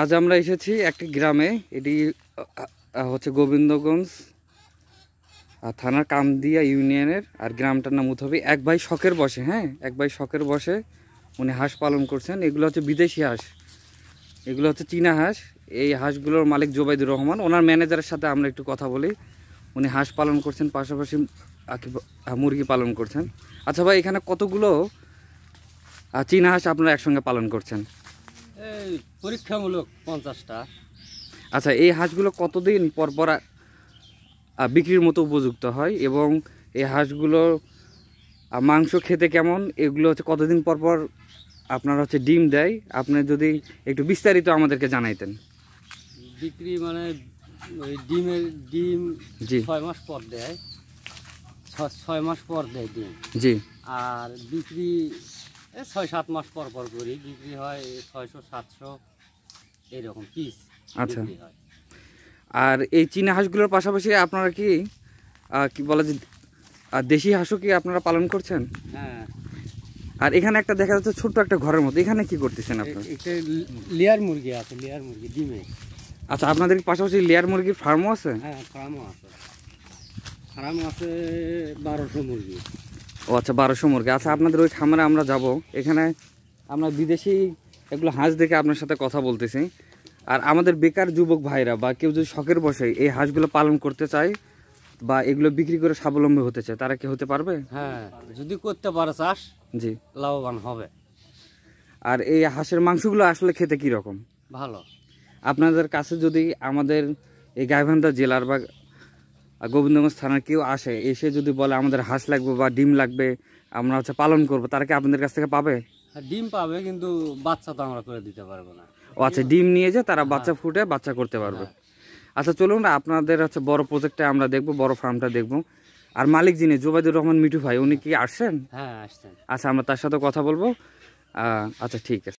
আজ আমরা এসেছি একটি গ্রামে এটি হচ্ছে গোবিন্দগঞ্জ আর থানার কামদিয়া ইউনিয়নের আর গ্রামটার নাম উঠবে এক ভাই শখের বসে হ্যাঁ এক ভাই শখের বসে উনি হাঁস পালন করছেন এগুলো হচ্ছে বিদেশি হাঁস এগুলো হচ্ছে চীনা হাঁস এই হাঁসগুলোর মালিক জোবাইদুর রহমান ওনার ম্যানেজারের সাথে আমরা একটু কথা বলি উনি হাঁস পালন করছেন পাশাপাশি মুরগি পালন করছেন আচ্ছা ভাই এখানে কতগুলো চীনা হাঁস আপনারা একসঙ্গে পালন করছেন এই পরীক্ষামূলক পঞ্চাশটা আচ্ছা এই হাঁসগুলো কতদিন পর পর বিক্রির মতো উপযুক্ত হয় এবং এই হাঁসগুলো মাংস খেতে কেমন এগুলো হচ্ছে কতদিন পর পর আপনার হচ্ছে ডিম দেয় আপনি যদি একটু বিস্তারিত আমাদেরকে জানাইতেন বিক্রি মানে ওই ডিমের ডিম জি ছয় মাস পর দেয় ছয় মাস পর দেয় ডিম জি আর বিক্রি ছয় সাত মাস পর পর করি বিক্রি হয় ছয়শো সাতশো এরকম পিস আচ্ছা আর এই চীনা হাঁসগুলোর পাশাপাশি আপনারা কি কি বলা যে দেশি হাঁসও কি আপনারা পালন করছেন হ্যাঁ আর এখানে একটা দেখা যাচ্ছে ছোট্ট একটা ঘরের মতো এখানে কি করতেছেন আপনারা লেয়ার মুরগি আছে লেয়ার মুরগি ডিমে আচ্ছা আপনাদের পাশাপাশি লেয়ার মুরগির ফার্মও আছে হ্যাঁ ফার্মও আছে ফার্ম আছে বারোশো মুরগি ও আচ্ছা বারোশো মুরগি আচ্ছা আপনাদের ওই খামারে আমরা যাব এখানে আমরা বিদেশি এগুলো হাঁস দেখে আপনার সাথে কথা বলতেছি আর আমাদের বেকার যুবক ভাইরা বা কেউ যদি শখের বসে এই হাঁসগুলো পালন করতে চায় বা এগুলো বিক্রি করে স্বাবলম্বী হতে চায় তারা কি হতে পারবে হ্যাঁ যদি করতে পারে চাষ জি লাভবান হবে আর এই হাঁসের মাংসগুলো আসলে খেতে কি রকম ভালো আপনাদের কাছে যদি আমাদের এই গাইবান্ধা জেলার বা আর গোবিন্দগঞ্জ থানার কেউ আসে এসে যদি বলে আমাদের হাঁস লাগবে বা ডিম লাগবে আমরা হচ্ছে পালন করব তারা কি আপনাদের কাছ থেকে পাবে হ্যাঁ, ডিম পাবে কিন্তু বাচ্চা তো আমরা করে দিতে পারবো না ও আচ্ছা ডিম নিয়ে যে তারা বাচ্চা ফুটে বাচ্চা করতে পারবে হ্যাঁ। আচ্ছা চলুন আপনাদের হচ্ছে বড় প্রজেক্টে আমরা দেখব বড় ফার্মটা দেখব আর মালিক যিনি জুবাইদুর রহমান মিঠু ভাই উনি কি আসছেন হ্যাঁ আসছেন আচ্ছা আমরা তার সাথে কথা বলবো আচ্ছা ঠিক আছে